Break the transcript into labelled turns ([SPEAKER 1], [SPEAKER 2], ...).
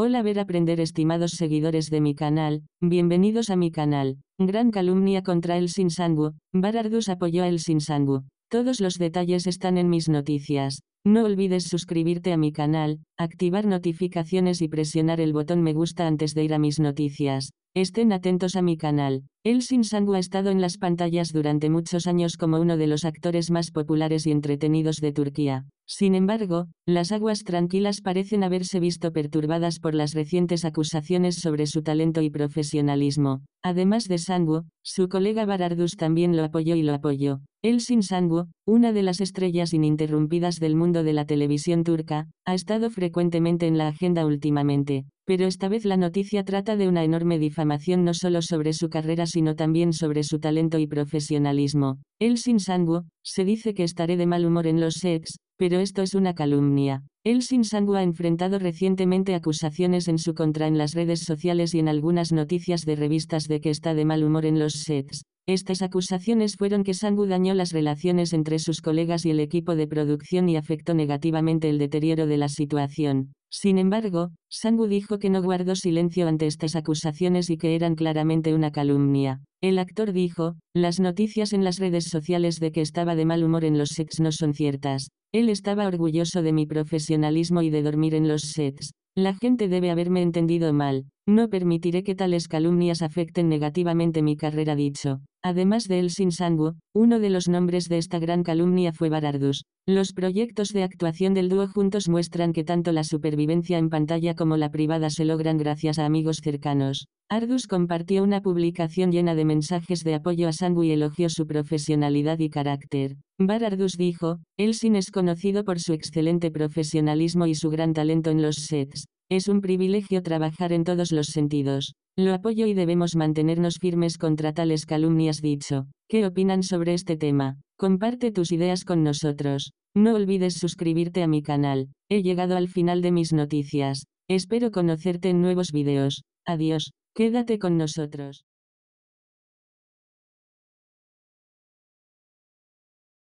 [SPEAKER 1] Hola ver aprender estimados seguidores de mi canal, bienvenidos a mi canal. Gran calumnia contra el Sinsangu, Barardus apoyó a el Sinsangu. Todos los detalles están en mis noticias. No olvides suscribirte a mi canal, activar notificaciones y presionar el botón me gusta antes de ir a mis noticias. Estén atentos a mi canal. El Sin Sangu ha estado en las pantallas durante muchos años como uno de los actores más populares y entretenidos de Turquía. Sin embargo, las aguas tranquilas parecen haberse visto perturbadas por las recientes acusaciones sobre su talento y profesionalismo. Además de Sangu, su colega Barardus también lo apoyó y lo apoyó. Sin Sangu, una de las estrellas ininterrumpidas del mundo de la televisión turca, ha estado frecuentemente en la agenda últimamente. Pero esta vez la noticia trata de una enorme difamación no solo sobre su carrera sino también sobre su talento y profesionalismo. Sin Sangwo, se dice que estaré de mal humor en los sets, pero esto es una calumnia. Sin Sangwoo ha enfrentado recientemente acusaciones en su contra en las redes sociales y en algunas noticias de revistas de que está de mal humor en los sets. Estas acusaciones fueron que Sangu dañó las relaciones entre sus colegas y el equipo de producción y afectó negativamente el deterioro de la situación. Sin embargo, Sangu dijo que no guardó silencio ante estas acusaciones y que eran claramente una calumnia. El actor dijo, las noticias en las redes sociales de que estaba de mal humor en los sets no son ciertas. Él estaba orgulloso de mi profesionalismo y de dormir en los sets. La gente debe haberme entendido mal. No permitiré que tales calumnias afecten negativamente mi carrera dicho. Además de Elsin Sangu, uno de los nombres de esta gran calumnia fue Barardus. Los proyectos de actuación del dúo juntos muestran que tanto la supervivencia en pantalla como la privada se logran gracias a amigos cercanos. Ardus compartió una publicación llena de mensajes de apoyo a Sangu y elogió su profesionalidad y carácter. Barardus dijo, Elsin es conocido por su excelente profesionalismo y su gran talento en los sets. Es un privilegio trabajar en todos los sentidos. Lo apoyo y debemos mantenernos firmes contra tales calumnias dicho. ¿Qué opinan sobre este tema? Comparte tus ideas con nosotros. No olvides suscribirte a mi canal. He llegado al final de mis noticias. Espero conocerte en nuevos videos. Adiós. Quédate con nosotros.